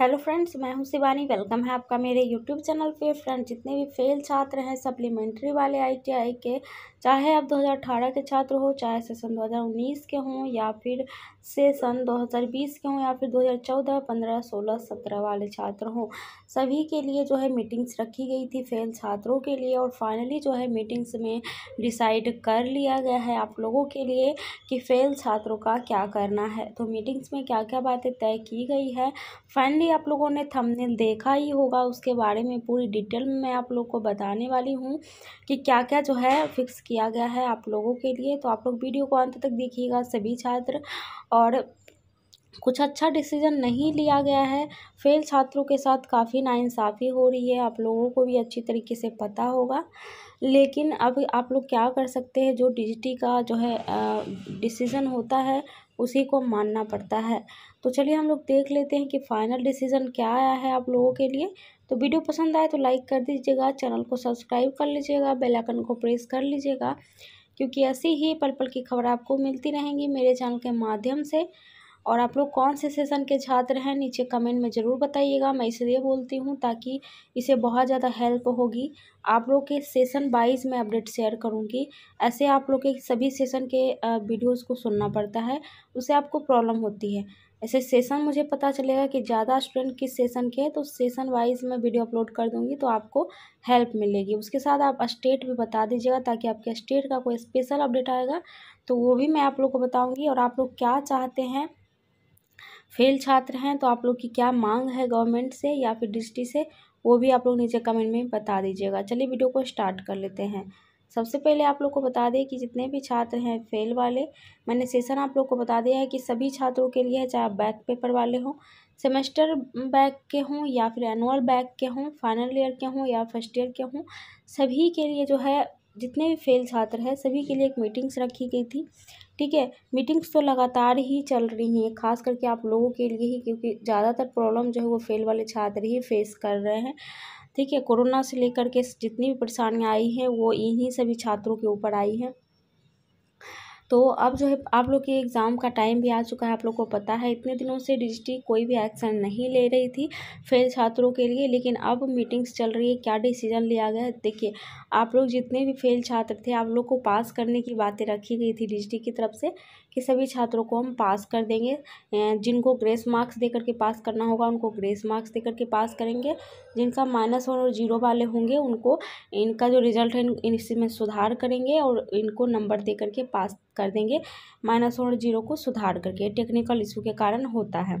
hello friends मैं हूं Shivani welcome है आपका मेरे यूट्यूब चैनल पे फ्रेंड्स जितने भी फेल छात्र हैं सप्लीमेंट्री वाले आईटीआई के चाहे आप 2018 के छात्र हो चाहे सेशन 2019 के हों या फिर से सन 2020 के हों या फिर 2014, 15, 16, 17 वाले छात्र हों सभी के लिए जो है मीटिंग्स रखी गई थी फेल छात्रों के लिए और फाइनली जो है मीटिंग्स में डिसाइड कर लिया गया है आप लोगों के लिए कि फेल छात्रों का क्या करना है तो मीटिंग्स में क्या क्या बातें तय की गई है फाइनली आप लोगों ने थमने देखा ही होगा उसके बारे में पूरी डिटेल में मैं आप लोग को बताने वाली हूँ कि क्या क्या जो है फिक्स किया गया है आप लोगों के लिए तो आप लोग वीडियो को अंत तक देखिएगा सभी छात्र और कुछ अच्छा डिसीजन नहीं लिया गया है फेल छात्रों के साथ काफ़ी नाइंसाफ़ी हो रही है आप लोगों को भी अच्छी तरीके से पता होगा लेकिन अब आप लोग क्या कर सकते हैं जो डिजिटी का जो है डिसीज़न होता है उसी को मानना पड़ता है तो चलिए हम लोग देख लेते हैं कि फ़ाइनल डिसीज़न क्या आया है आप लोगों के लिए तो वीडियो पसंद आए तो लाइक कर दीजिएगा चैनल को सब्सक्राइब कर लीजिएगा बेलाइकन को प्रेस कर लीजिएगा क्योंकि ऐसी ही पल पल की खबर आपको मिलती रहेंगी मेरे चैनल के माध्यम से और आप लोग कौन से सेशन के छात्र हैं नीचे कमेंट में ज़रूर बताइएगा मैं इसलिए बोलती हूँ ताकि इसे बहुत ज़्यादा हेल्प होगी आप लोग के सेशन वाइज मैं अपडेट शेयर करूँगी ऐसे आप लोग के सभी सेशन के वीडियोस को सुनना पड़ता है उससे आपको प्रॉब्लम होती है ऐसे सेशन मुझे पता चलेगा कि ज़्यादा स्टूडेंट किस सेशन के हैं तो सेशन वाइज मैं वीडियो अपलोड कर दूँगी तो आपको हेल्प मिलेगी उसके साथ आप स्टेट भी बता दीजिएगा ताकि आपके स्टेट का कोई स्पेशल अपडेट आएगा तो वो भी मैं आप लोग को बताऊँगी और आप लोग क्या चाहते हैं फेल छात्र हैं तो आप लोग की क्या मांग है गवर्नमेंट से या फिर डिस्ट्रिक्ट से वो भी आप लोग नीचे कमेंट में बता दीजिएगा चलिए वीडियो को स्टार्ट कर लेते हैं सबसे पहले आप लोग को बता दें कि जितने भी छात्र हैं फेल वाले मैंने सेशन आप लोग को बता दिया है कि सभी छात्रों के लिए चाहे आप बैक पेपर वाले हों सेमेस्टर बैक के हों या फिर एनुअल बैक के हों फाइनल ईयर के हों या फर्स्ट ईयर के हों सभी के लिए जो है जितने भी फेल छात्र हैं सभी के लिए एक मीटिंग्स रखी गई थी ठीक है मीटिंग्स तो लगातार ही चल रही हैं खास करके आप लोगों के लिए ही क्योंकि ज़्यादातर प्रॉब्लम जो है वो फेल वाले छात्र ही फेस कर रहे हैं देखिए कोरोना से लेकर के जितनी भी परेशानियाँ आई हैं वो इन्हीं सभी छात्रों के ऊपर आई हैं तो अब जो है आप लोग के एग्ज़ाम का टाइम भी आ चुका है आप लोग को पता है इतने दिनों से डीजीटी कोई भी एक्शन नहीं ले रही थी फेल छात्रों के लिए लेकिन अब मीटिंग्स चल रही है क्या डिसीजन लिया गया देखिए आप लोग जितने भी फेल छात्र थे आप लोग को पास करने की बातें रखी गई थी डी की तरफ से कि सभी छात्रों को हम पास कर देंगे जिनको ग्रेस मार्क्स दे करके पास करना होगा उनको ग्रेस मार्क्स दे करके पास करेंगे जिनका माइनस वन और जीरो वाले होंगे उनको इनका जो रिजल्ट है इसमें सुधार करेंगे और इनको नंबर दे करके पास कर देंगे माइनस और जीरो को सुधार करके टेक्निकल इशू के कारण होता है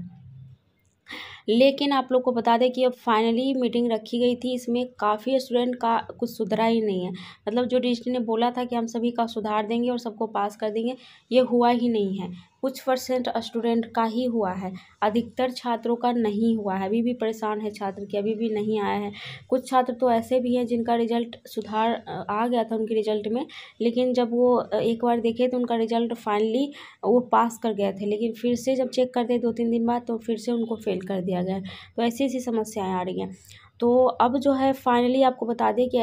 लेकिन आप लोग को बता दें कि अब फाइनली मीटिंग रखी गई थी इसमें काफ़ी स्टूडेंट का कुछ सुधरा ही नहीं है मतलब जो डी ने बोला था कि हम सभी का सुधार देंगे और सबको पास कर देंगे ये हुआ ही नहीं है कुछ परसेंट स्टूडेंट का ही हुआ है अधिकतर छात्रों का नहीं हुआ है अभी भी परेशान है छात्र कि अभी भी नहीं आया है कुछ छात्र तो ऐसे भी हैं जिनका रिजल्ट सुधार आ गया था उनके रिजल्ट में लेकिन जब वो एक बार देखे तो उनका रिजल्ट फाइनली वो पास कर गए थे लेकिन फिर से जब चेक करते दो तीन दिन बाद तो फिर से उनको फेल कर दिया गया तो ऐसी ऐसी समस्याएँ आ रही हैं तो अब जो है फाइनली आपको बता दें कि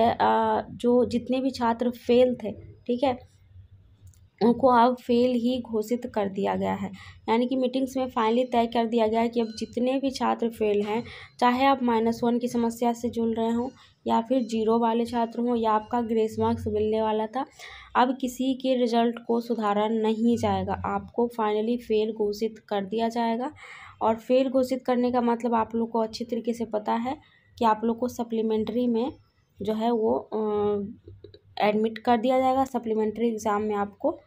जो जितने भी छात्र फेल थे ठीक है उनको अब फ़ेल ही घोषित कर दिया गया है यानी कि मीटिंग्स में फाइनली तय कर दिया गया है कि अब जितने भी छात्र फ़ेल हैं चाहे आप माइनस वन की समस्या से जुड़ रहे हों या फिर जीरो वाले छात्र हों या आपका ग्रेस मार्क्स मिलने वाला था अब किसी के रिजल्ट को सुधारा नहीं जाएगा आपको फाइनली फ़ेल घोषित कर दिया जाएगा और फेल घोषित करने का मतलब आप लोग को अच्छी तरीके से पता है कि आप लोग को सप्लीमेंट्री में जो है वो एडमिट कर दिया जाएगा सप्लीमेंट्री एग्ज़ाम में आपको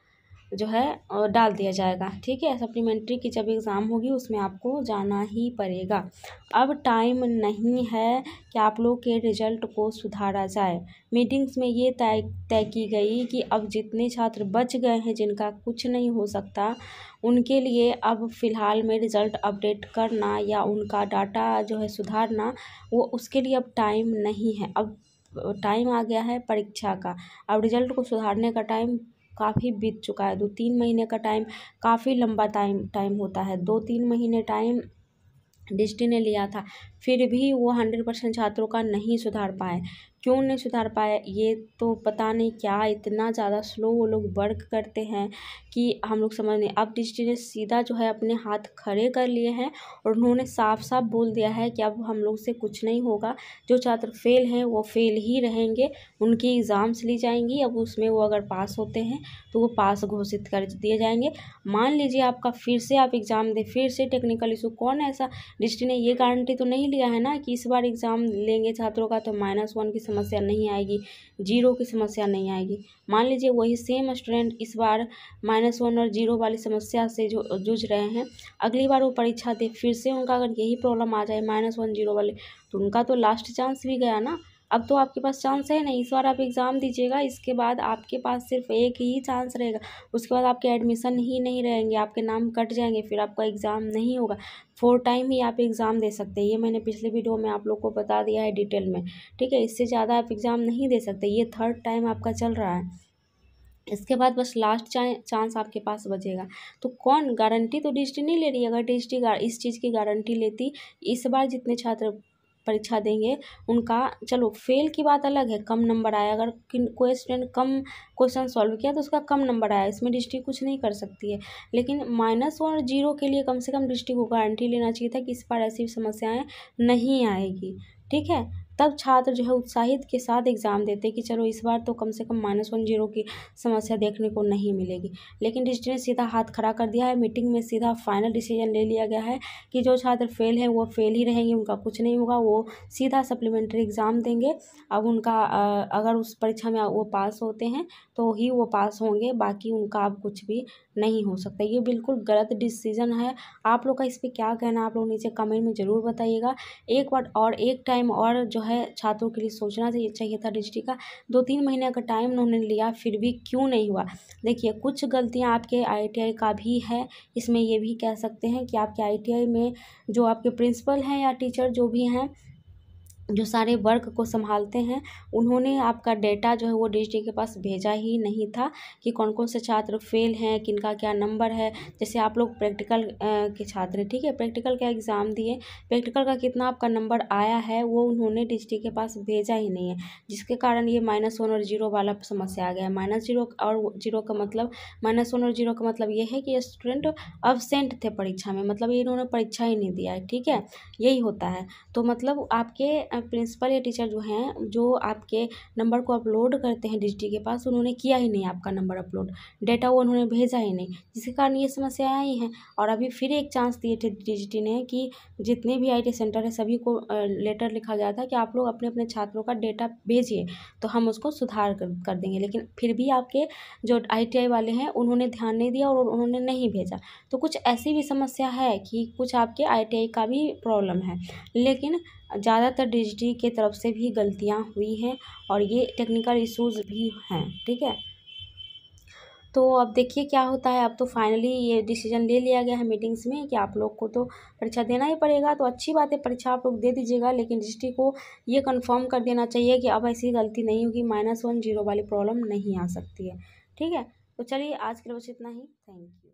जो है डाल दिया जाएगा ठीक है सप्लीमेंट्री की जब एग्ज़ाम होगी उसमें आपको जाना ही पड़ेगा अब टाइम नहीं है कि आप लोग के रिजल्ट को सुधारा जाए मीटिंग्स में ये तय तय की गई कि अब जितने छात्र बच गए हैं जिनका कुछ नहीं हो सकता उनके लिए अब फ़िलहाल में रिज़ल्ट अपडेट करना या उनका डाटा जो है सुधारना वो उसके लिए अब टाइम नहीं है अब टाइम आ गया है परीक्षा का अब रिजल्ट को सुधारने का टाइम काफ़ी बीत चुका है दो तीन महीने का टाइम काफ़ी लंबा टाइम टाइम होता है दो तीन महीने टाइम डिस्टी ने लिया था फिर भी वो हंड्रेड परसेंट छात्रों का नहीं सुधार पाए क्यों नहीं सुधार पाया ये तो पता नहीं क्या इतना ज़्यादा स्लो वो लोग वर्क करते हैं कि हम लोग समझ नहीं अब डिजिटी ने सीधा जो है अपने हाथ खड़े कर लिए हैं और उन्होंने साफ साफ बोल दिया है कि अब हम लोग से कुछ नहीं होगा जो छात्र फेल हैं वो फेल ही रहेंगे उनकी एग्ज़ाम्स ली जाएंगी अब उसमें वो अगर पास होते हैं तो वो पास घोषित कर दिए जाएंगे मान लीजिए आपका फिर से आप एग्ज़ाम दें फिर से टेक्निकल इशू कौन ऐसा डिजिटी ने ये गारंटी तो नहीं लिया है ना कि इस बार एग्ज़ाम लेंगे छात्रों का तो माइनस वन की समस्या नहीं आएगी जीरो की समस्या नहीं आएगी मान लीजिए वही सेम स्टूडेंट इस बार माइनस वन और जीरो वाली समस्या से जो जूझ रहे हैं अगली बार वो परीक्षा दे फिर से उनका अगर यही प्रॉब्लम आ जाए माइनस वन जीरो वाले तो उनका तो लास्ट चांस भी गया ना अब तो आपके पास चांस है नहीं इस बार आप एग्ज़ाम दीजिएगा इसके बाद आपके पास सिर्फ एक ही चांस रहेगा उसके बाद आपके एडमिशन ही नहीं रहेंगे आपके नाम कट जाएंगे फिर आपका एग्ज़ाम नहीं होगा फोर टाइम ही आप एग्ज़ाम दे सकते हैं ये मैंने पिछले वीडियो में आप लोग को बता दिया है डिटेल में ठीक है इससे ज़्यादा आप एग्ज़ाम नहीं दे सकते ये थर्ड टाइम आपका चल रहा है इसके बाद बस लास्ट चांस आपके पास बचेगा तो कौन गारंटी तो डिस्ट्री नहीं ले रही अगर डिस्ट्री इस चीज़ की गारंटी लेती इस बार जितने छात्र परीक्षा देंगे उनका चलो फ़ेल की बात अलग है कम नंबर आया अगर कोई स्टूडेंट कम क्वेश्चन सॉल्व किया तो उसका कम नंबर आया इसमें डिस्ट्रिक्ट कुछ नहीं कर सकती है लेकिन माइनस और जीरो के लिए कम से कम डिस्ट्रिक्ट को गारंटी लेना चाहिए था कि इस बार ऐसी समस्याएं नहीं आएगी ठीक है तब छात्र जो है उत्साहित के साथ एग्ज़ाम देते कि चलो इस बार तो कम से कम माइनस वन जीरो की समस्या देखने को नहीं मिलेगी लेकिन टीचर ने सीधा हाथ खड़ा कर दिया है मीटिंग में सीधा फाइनल डिसीजन ले लिया गया है कि जो छात्र फेल हैं वो फेल ही रहेंगे उनका कुछ नहीं होगा वो सीधा सप्लीमेंट्री एग्ज़ाम देंगे अब उनका अगर उस परीक्षा में वो पास होते हैं तो ही वो पास होंगे बाकी उनका अब कुछ भी नहीं हो सकता ये बिल्कुल गलत डिसीज़न है आप लोग का इस पर क्या कहना आप लोग नीचे कमेंट में ज़रूर बताइएगा एक बार और एक टाइम और जो है है छात्रों के लिए सोचना चाहिए चाहिए था रजिस्ट्री का दो तीन महीने का टाइम उन्होंने लिया फिर भी क्यों नहीं हुआ देखिए कुछ गलतियाँ आपके आई का भी है इसमें ये भी कह सकते हैं कि आपके आई में जो आपके प्रिंसिपल हैं या टीचर जो भी हैं जो सारे वर्क को संभालते हैं उन्होंने आपका डेटा जो है वो डी के पास भेजा ही नहीं था कि कौन कौन से छात्र फेल हैं किनका क्या नंबर है जैसे आप लोग प्रैक्टिकल के छात्र हैं ठीक है प्रैक्टिकल का एग्ज़ाम दिए प्रैक्टिकल का कितना आपका नंबर आया है वो उन्होंने डी के पास भेजा ही नहीं है जिसके कारण ये माइनस वन और जीरो वाला समस्या आ गया है माइनस जीरो और जीरो का मतलब माइनस वन और जीरो का मतलब ये है कि स्टूडेंट अबसेंट थे परीक्षा में मतलब इन्होंने परीक्षा ही नहीं दिया है ठीक है यही होता है तो मतलब आपके प्रिंसिपल या टीचर जो हैं जो आपके नंबर को अपलोड करते हैं डिजिटी के पास उन्होंने किया ही नहीं आपका नंबर अपलोड डेटा वो उन्होंने भेजा ही नहीं जिसके कारण ये समस्याएँ आई हैं और अभी फिर एक चांस दिए थे डिजिटी ने कि जितने भी आई सेंटर है सभी को लेटर लिखा गया था कि आप लोग अपने अपने छात्रों का डेटा भेजिए तो हम उसको सुधार कर देंगे लेकिन फिर भी आपके जो आई वाले हैं उन्होंने ध्यान नहीं दिया और उन्होंने नहीं भेजा तो कुछ ऐसी भी समस्या है कि कुछ आपके आई का भी प्रॉब्लम है लेकिन ज़्यादातर डिजिटी के तरफ से भी गलतियाँ हुई हैं और ये टेक्निकल इशूज़ भी हैं ठीक है तो अब देखिए क्या होता है अब तो फाइनली ये डिसीजन ले लिया गया है मीटिंग्स में कि आप लोग को तो परीक्षा देना ही पड़ेगा तो अच्छी बात है परीक्षा आप लोग दे दीजिएगा लेकिन डिस्ट्री को ये कंफर्म कर देना चाहिए कि अब ऐसी गलती नहीं होगी माइनस वन जीरो वाली प्रॉब्लम नहीं आ सकती है ठीक है तो चलिए आज के लिए बस इतना ही थैंक यू